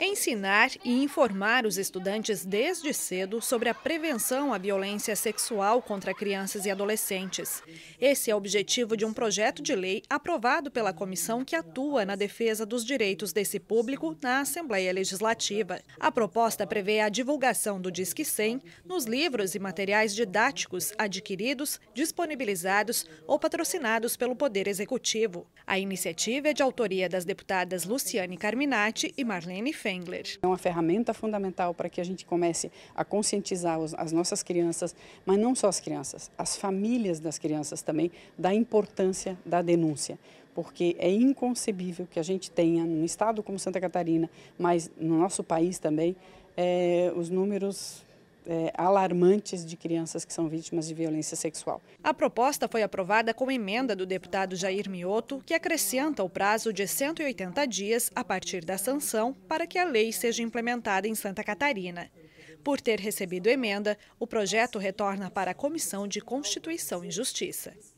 Ensinar e informar os estudantes desde cedo sobre a prevenção à violência sexual contra crianças e adolescentes. Esse é o objetivo de um projeto de lei aprovado pela comissão que atua na defesa dos direitos desse público na Assembleia Legislativa. A proposta prevê a divulgação do Disque 100 nos livros e materiais didáticos adquiridos, disponibilizados ou patrocinados pelo Poder Executivo. A iniciativa é de autoria das deputadas Luciane Carminati e Marlene Fengler. É uma ferramenta fundamental para que a gente comece a conscientizar as nossas crianças, mas não só as crianças, as famílias das crianças também, da importância da denúncia porque é inconcebível que a gente tenha, num estado como Santa Catarina, mas no nosso país também, é, os números é, alarmantes de crianças que são vítimas de violência sexual. A proposta foi aprovada com emenda do deputado Jair Mioto, que acrescenta o prazo de 180 dias a partir da sanção para que a lei seja implementada em Santa Catarina. Por ter recebido emenda, o projeto retorna para a Comissão de Constituição e Justiça.